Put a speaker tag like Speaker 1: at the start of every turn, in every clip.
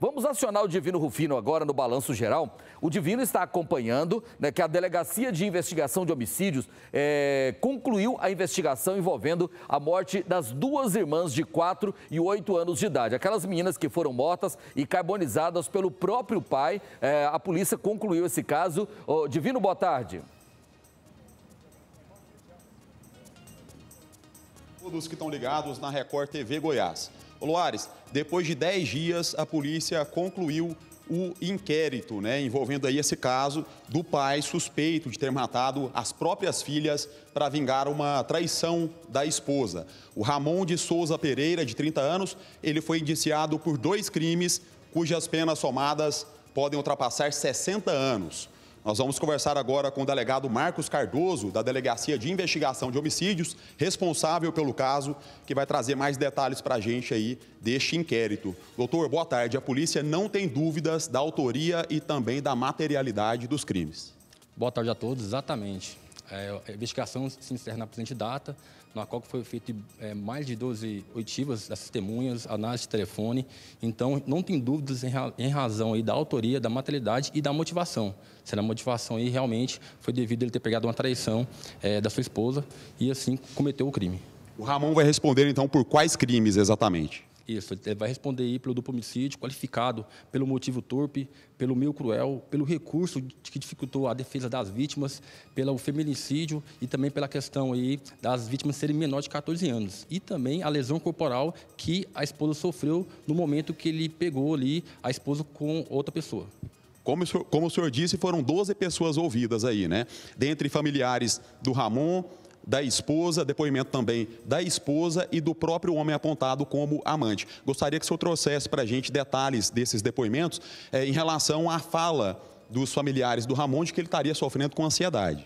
Speaker 1: Vamos acionar o Divino Rufino agora no Balanço Geral. O Divino está acompanhando né, que a Delegacia de Investigação de Homicídios é, concluiu a investigação envolvendo a morte das duas irmãs de 4 e 8 anos de idade. Aquelas meninas que foram mortas e carbonizadas pelo próprio pai. É, a polícia concluiu esse caso. Ô, Divino, boa
Speaker 2: tarde. todos que estão ligados na Record TV Goiás. Luares, depois de 10 dias, a polícia concluiu o inquérito, né, envolvendo aí esse caso do pai suspeito de ter matado as próprias filhas para vingar uma traição da esposa. O Ramon de Souza Pereira, de 30 anos, ele foi indiciado por dois crimes cujas penas somadas podem ultrapassar 60 anos. Nós vamos conversar agora com o delegado Marcos Cardoso, da Delegacia de Investigação de Homicídios, responsável pelo caso, que vai trazer mais detalhes para a gente aí deste inquérito. Doutor, boa tarde. A polícia não tem dúvidas da autoria e também da materialidade dos crimes.
Speaker 3: Boa tarde a todos, exatamente. É, a é, investigação se encerra na presente data, na qual foi feito é, mais de 12 oitivas das testemunhas, análise de telefone. Então, não tem dúvidas em, em razão aí da autoria, da materialidade e da motivação. Será a motivação aí realmente foi devido a ele ter pegado uma traição é, da sua esposa e assim cometeu o crime. O Ramon vai
Speaker 2: responder então por quais crimes exatamente?
Speaker 3: Isso, ele vai responder aí pelo duplo homicídio qualificado, pelo motivo torpe, pelo meio cruel, pelo recurso que dificultou a defesa das vítimas, pelo feminicídio e também pela questão aí das vítimas serem menores de 14 anos. E também a lesão corporal que a esposa sofreu no momento que ele pegou ali a esposa com outra pessoa.
Speaker 2: Como o, senhor, como o senhor disse, foram 12 pessoas ouvidas aí, né? Dentre familiares do Ramon, da esposa, depoimento também da esposa e do próprio homem apontado como amante. Gostaria que o senhor trouxesse para a gente detalhes desses depoimentos eh, em relação à fala dos familiares do Ramon de que ele estaria sofrendo com ansiedade.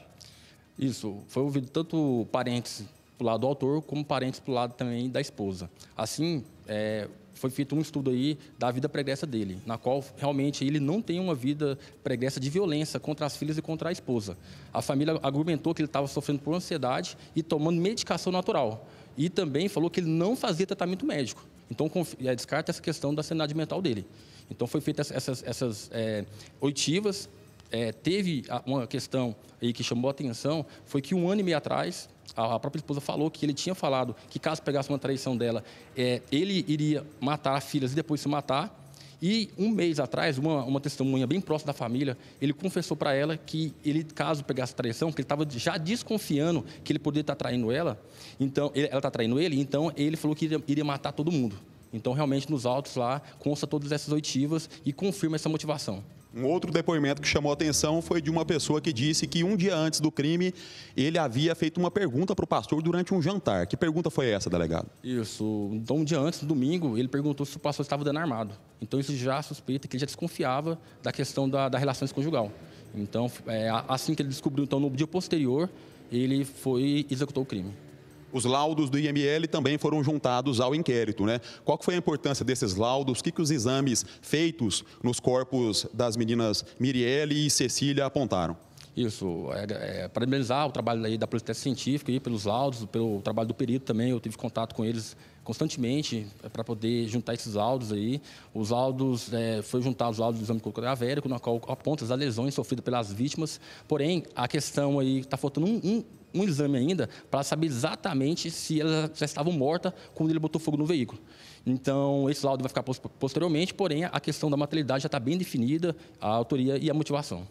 Speaker 2: Isso, foi ouvido tanto parentes para o lado do autor como parentes
Speaker 3: para o lado também da esposa. Assim, é, foi feito um estudo aí da vida pregressa dele, na qual realmente ele não tem uma vida pregressa de violência contra as filhas e contra a esposa. A família argumentou que ele estava sofrendo por ansiedade e tomando medicação natural. E também falou que ele não fazia tratamento médico. Então, é, descarta essa questão da sanidade mental dele. Então, foi feitas essas, essas é, oitivas. É, teve uma questão aí que chamou a atenção, foi que um ano e meio atrás, a própria esposa falou que ele tinha falado que caso pegasse uma traição dela, é, ele iria matar as filhas e depois se matar. E um mês atrás, uma, uma testemunha bem próxima da família, ele confessou para ela que ele, caso pegasse traição, que ele estava já desconfiando que ele poderia estar tá traindo ela, então ele, ela está traindo ele, então ele falou que iria, iria matar todo mundo. Então, realmente, nos autos lá, consta todas essas oitivas e confirma essa motivação.
Speaker 2: Um outro depoimento que chamou a atenção foi de uma pessoa que disse que um dia antes do crime ele havia feito uma pergunta para o pastor durante um jantar. Que pergunta foi essa, delegado?
Speaker 3: Isso. Então, um dia antes, no domingo, ele perguntou se o pastor estava dando armado. Então, isso já suspeita que ele já desconfiava da questão da, da relação conjugal. Então, é, assim que ele descobriu, então, no dia posterior, ele foi executou o crime.
Speaker 2: Os laudos do IML também foram juntados ao inquérito. Né? Qual foi a importância desses laudos? O que, que os exames feitos nos corpos das meninas Mirielle e Cecília apontaram? Isso, é, é, parabenizar o trabalho aí da Polícia Científica e pelos laudos, pelo trabalho do perito também. Eu tive
Speaker 3: contato com eles constantemente é, para poder juntar esses laudos aí. Os laudos, é, foi juntado os laudos do exame coronavérico, na qual aponta as lesões sofridas pelas vítimas. Porém, a questão aí, está faltando um, um um exame ainda para saber exatamente se elas já estavam mortas quando ele botou fogo no veículo. Então, esse laudo vai ficar posteriormente, porém, a questão da materialidade já está bem definida, a autoria e a motivação.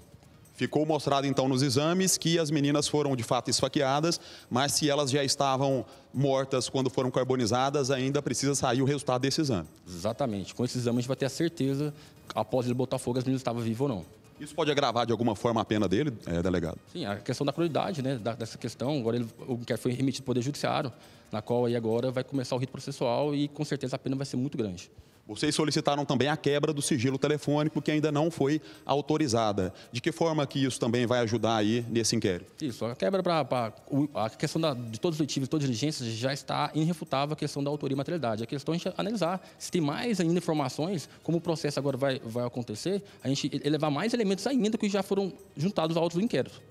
Speaker 2: Ficou mostrado então nos exames que as meninas foram de fato esfaqueadas, mas se elas já estavam mortas quando foram carbonizadas, ainda precisa sair o resultado desse exame.
Speaker 3: Exatamente. Com esse exame a gente vai ter a certeza, após ele botar fogo, as meninas estavam vivas ou não.
Speaker 2: Isso pode agravar de alguma forma a pena dele, é, delegado?
Speaker 3: Sim, a questão da crueldade, né, dessa questão, agora ele o que foi remetido ao Poder Judiciário, na qual aí agora vai começar o rito processual e com certeza a pena vai ser muito grande.
Speaker 2: Vocês solicitaram também a quebra do sigilo telefônico que ainda não foi autorizada. De que forma que isso também vai ajudar aí nesse inquérito?
Speaker 3: Isso, a quebra para a questão da, de todos os motivos, todas as diligências já está irrefutável a questão da autoria e materialidade. A questão é a gente analisar se tem mais ainda informações, como o processo agora vai, vai acontecer, a gente elevar mais elementos ainda que já foram juntados aos outros inquéritos.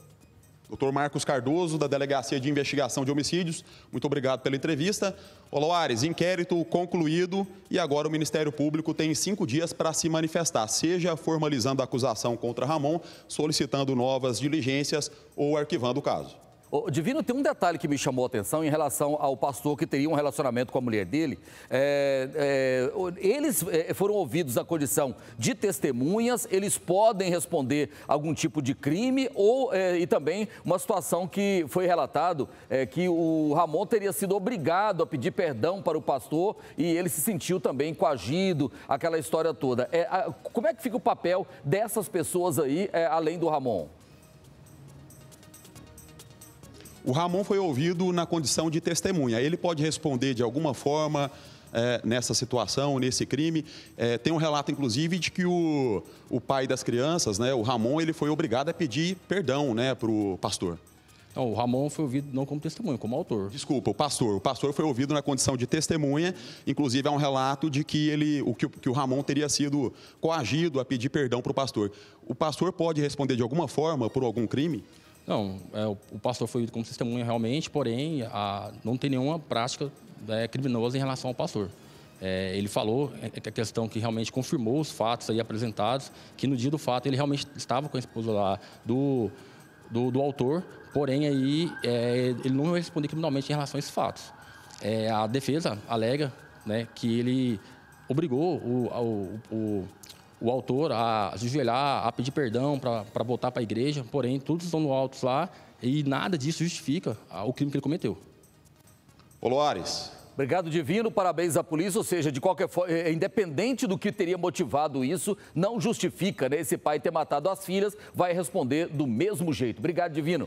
Speaker 2: Doutor Marcos Cardoso, da Delegacia de Investigação de Homicídios, muito obrigado pela entrevista. Oloares, inquérito concluído e agora o Ministério Público tem cinco dias para se manifestar, seja formalizando a acusação contra Ramon, solicitando novas diligências ou arquivando o caso. Divino, tem um detalhe que me chamou a atenção em relação ao pastor que teria um
Speaker 1: relacionamento com a mulher dele. É, é, eles é, foram ouvidos na condição de testemunhas, eles podem responder algum tipo de crime ou é, e também uma situação que foi relatado é, que o Ramon teria sido obrigado a pedir perdão para o pastor e ele se sentiu também coagido, aquela história toda. É, a, como é que fica o papel dessas pessoas aí, além do Ramon?
Speaker 2: O Ramon foi ouvido na condição de testemunha. Ele pode responder de alguma forma é, nessa situação, nesse crime. É, tem um relato, inclusive, de que o, o pai das crianças, né, o Ramon, ele foi obrigado a pedir perdão né, para o pastor. Não, o Ramon foi ouvido não como testemunha, como autor. Desculpa, o pastor. O pastor foi ouvido na condição de testemunha. Inclusive, há um relato de que, ele, o, que, que o Ramon teria sido coagido a pedir perdão para o pastor. O pastor pode responder de alguma forma por algum crime?
Speaker 3: Não, é, o, o, pastor foi como testemunha realmente, porém a, não tem nenhuma prática né, criminosa em relação ao pastor. É, ele falou é, é que a questão que realmente confirmou os fatos aí apresentados, que no dia do fato ele realmente estava com a esposa lá do, do, do autor, porém aí é, ele não respondeu criminalmente em relação a esses fatos. a defesa alega né, que ele obrigou o, o, o o autor a se joelhar, a pedir perdão para voltar para a igreja, porém, todos estão no alto lá e nada disso justifica o crime que ele cometeu.
Speaker 2: Oloares.
Speaker 1: Obrigado, Divino. Parabéns à polícia. Ou seja, de qualquer forma, é, é, independente do que teria motivado isso, não justifica né, esse pai ter matado as filhas, vai responder do mesmo jeito. Obrigado, Divino.